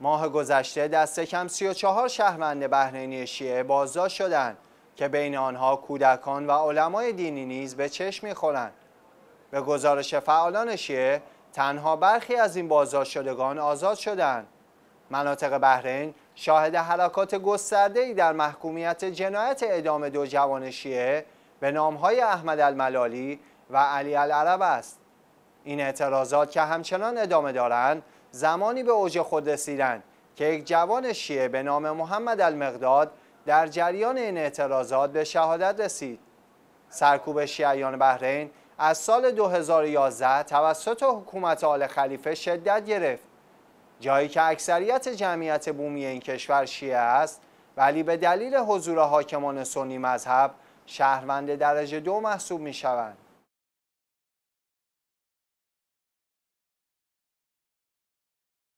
ماه گذشته دست کم 34 شهروند بحرینی شیعه بازداشت شدند که بین آنها کودکان و علمای دینی نیز به چشم میخورند. به گزارش فعالان شیعه تنها برخی از این بازداشت شدگان آزاد شدند. مناطق بحرین شاهد حرکات گسترده در محکومیت جنایت اعدام دو جوان شیعه به نامهای احمد الملالی و علی العرب است. این اعتراضات که همچنان ادامه دارند زمانی به اوج خود رسیدند که یک جوان شیعه به نام محمد المقداد در جریان این اعتراضات به شهادت رسید سرکوب شیعیان بحرین از سال 2011 توسط حکومت آل خلیفه شدت گرفت جایی که اکثریت جمعیت بومی این کشور شیعه است ولی به دلیل حضور حاکمان سنی مذهب شهروند درجه دو محسوب می شوند.